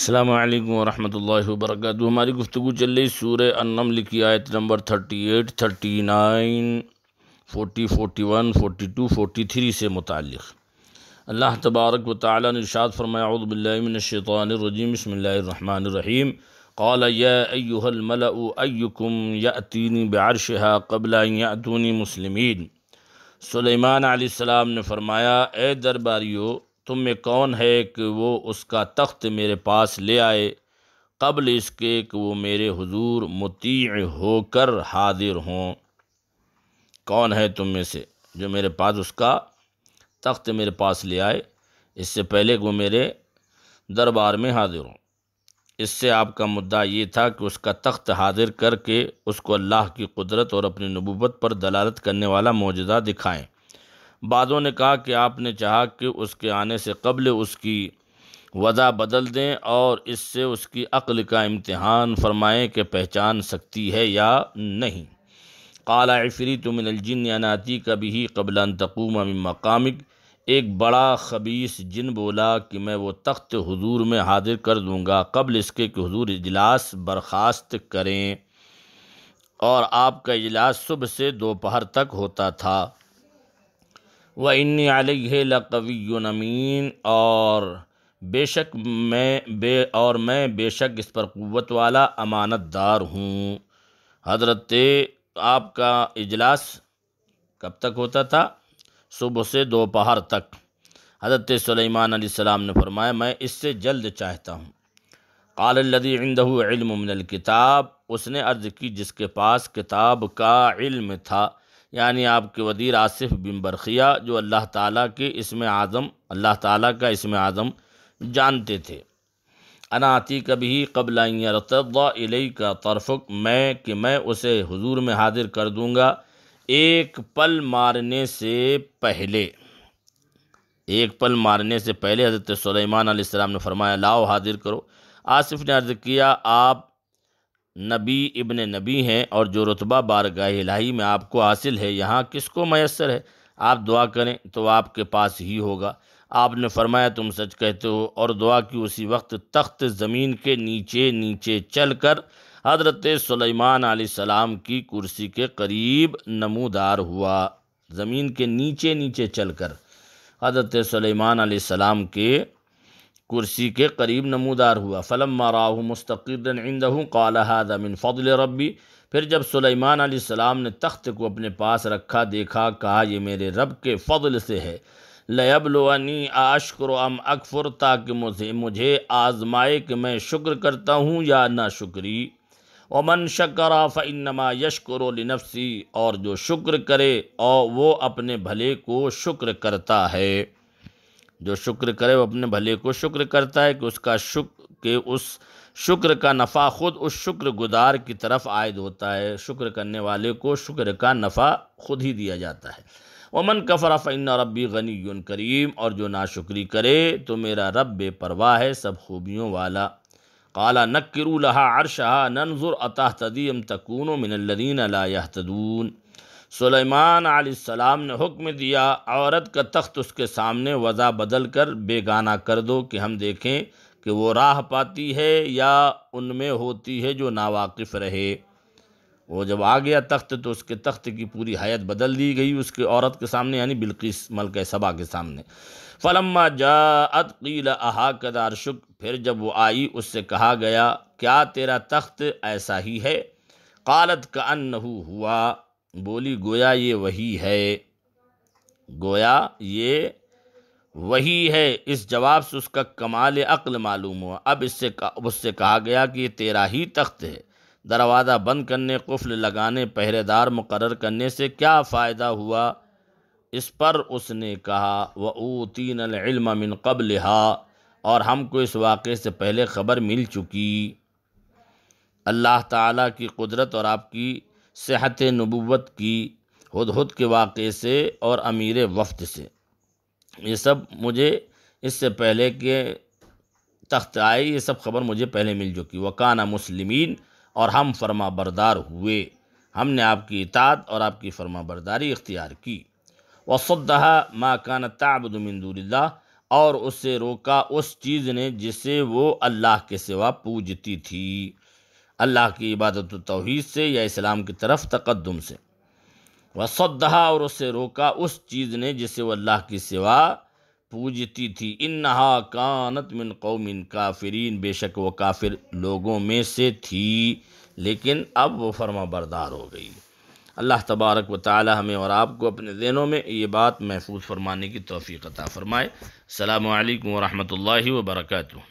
السلام علیکم ورحمۃ اللہ وبرکاتہ ہماری گفتگو رہی سورہ النمل کی آیت نمبر 38 39 40 41 فورٹی فورٹی فورٹی سے متعلق اللہ تبارک و تعالی نے ارشاد فرمایا اعوذ باللہ من الشیطان الرجیم بسم اللہ الرحمن الرحیم قال یا ایها الملأ ایکم یاتینی بعرشها قبل ان یاتونی مسلمین سلیمان علیہ السلام نے فرمایا اے درباریو تم میں کون ہے کہ وہ اس کا تخت میرے پاس لے آئے قبل اس کے کہ وہ میرے حضور متیع ہو کر حاضر ہوں کون ہے تم میں سے جو میرے پاس اس کا تخت میرے پاس لے آئے اس سے پہلے کہ وہ میرے دربار میں حاضر ہوں اس سے آپ کا مدعا یہ تھا کہ اس کا تخت حاضر کر کے اس کو اللہ کی قدرت اور اپنی نبوت پر دلالت کرنے والا معجزہ دکھائیں بعضوں نے کہا کہ آپ نے چاہا کہ اس کے آنے سے قبل اس کی وضع بدل دیں اور اس سے اس کی عقل کا امتحان فرمائیں کہ پہچان سکتی ہے یا نہیں قال عفریت من الجن اناتی کبھی ہی تقوم انتقوم مقامک ایک بڑا خبیص جن بولا کہ میں وہ تخت حضور میں حاضر کر دوں گا قبل اس کے کہ حضور اجلاس برخاست کریں اور آپ کا اجلاس صبح سے دوپہر تک ہوتا تھا و علیہ لقوی نمین اور بے شک میں بے اور میں بے شک اس پر قوت والا امانت دار ہوں حضرت آپ کا اجلاس کب تک ہوتا تھا صبح سے دوپہر تک حضرت سلیمان علیہ السلام نے فرمایا میں اس سے جلد چاہتا ہوں قال الذی عندہ علم من الکتاب اس نے عرض کی جس کے پاس کتاب کا علم تھا یعنی آپ کے وزیر آصف بن برقیہ جو اللہ تعالیٰ کے اسم اعظم اللہ تعالیٰ کا اسم اعظم جانتے تھے اناتی کبھی قبل رتع علیہ کا طرفک میں کہ میں اسے حضور میں حاضر کر دوں گا ایک پل مارنے سے پہلے ایک پل مارنے سے پہلے حضرت سلیمان علیہ السلام نے فرمایا لاؤ حاضر کرو آصف نے عرض کیا آپ نبی ابن نبی ہیں اور جو رتبہ بارگاہ الہی میں آپ کو حاصل ہے یہاں کس کو میسر ہے آپ دعا کریں تو آپ کے پاس ہی ہوگا آپ نے فرمایا تم سچ کہتے ہو اور دعا کی اسی وقت تخت زمین کے نیچے نیچے چل کر حضرت سلیمان علیہ السلام کی کرسی کے قریب نمودار ہوا زمین کے نیچے نیچے چل کر حضرت سلیمان علیہ السلام کے کرسی کے قریب نمودار ہوا فلم مارا ہوں عندہ قال ہوں من فضل ربی پھر جب سلیمان علیہ السلام نے تخت کو اپنے پاس رکھا دیکھا کہا یہ میرے رب کے فضل سے ہے لب لو ام اکفر تاکہ مجھے آزمائے کہ میں شکر کرتا ہوں یا نہ شکری امن شکرا فنما یشکر و لنفسی اور جو شکر کرے او وہ اپنے بھلے کو شکر کرتا ہے جو شکر کرے وہ اپنے بھلے کو شکر کرتا ہے کہ اس کا شکر کہ اس شکر کا نفع خود اس شکر گدار کی طرف عائد ہوتا ہے شکر کرنے والے کو شکر کا نفع خود ہی دیا جاتا ہے ومن کفر فن ربی غنی کریم اور جو ناشکری کرے تو میرا رب بے پرواہ ہے سب خوبیوں والا قالا لہا عرشہ ننظر اطا تکون من الذین لا علادون سلیمان علیہ السلام نے حکم دیا عورت کا تخت اس کے سامنے وضع بدل کر بے گانا کر دو کہ ہم دیکھیں کہ وہ راہ پاتی ہے یا ان میں ہوتی ہے جو ناواقف رہے وہ جب آ گیا تخت تو اس کے تخت کی پوری حیت بدل دی گئی اس کے عورت کے سامنے یعنی بلقیس ملکہ سبا کے سامنے فلما جاءت قیل کدار شک پھر جب وہ آئی اس سے کہا گیا کیا تیرا تخت ایسا ہی ہے قالت کا ان ہوا بولی گویا یہ وہی ہے گویا یہ وہی ہے اس جواب سے اس کا کمال عقل معلوم ہوا اب اس سے اس سے کہا گیا کہ یہ تیرا ہی تخت ہے دروازہ بند کرنے قفل لگانے پہرے دار مقرر کرنے سے کیا فائدہ ہوا اس پر اس نے کہا وہ تین العلم من قبل اور ہم کو اس واقعے سے پہلے خبر مل چکی اللہ تعالیٰ کی قدرت اور آپ کی صحت نبوت کی ہد ہد کے واقعے سے اور امیر وفد سے یہ سب مجھے اس سے پہلے کے تخت آئے یہ سب خبر مجھے پہلے مل جو وکانہ مسلمین اور ہم فرما بردار ہوئے ہم نے آپ کی اطاعت اور آپ کی فرما برداری اختیار کی وصدہ ما کان تعبد من دون اللہ اور اسے روکا اس چیز نے جسے وہ اللہ کے سوا پوجتی تھی اللہ کی عبادت و توحید سے یا اسلام کی طرف تقدم سے وہ اور اسے روکا اس چیز نے جسے وہ اللہ کی سوا پوجتی تھی انہا کانت من قوم ان کافرین بے شک وہ کافر لوگوں میں سے تھی لیکن اب وہ فرما بردار ہو گئی اللہ تبارک و تعالی ہمیں اور آپ کو اپنے ذہنوں میں یہ بات محفوظ فرمانے کی توفیق عطا فرمائے السلام علیکم ورحمۃ اللہ وبرکاتہ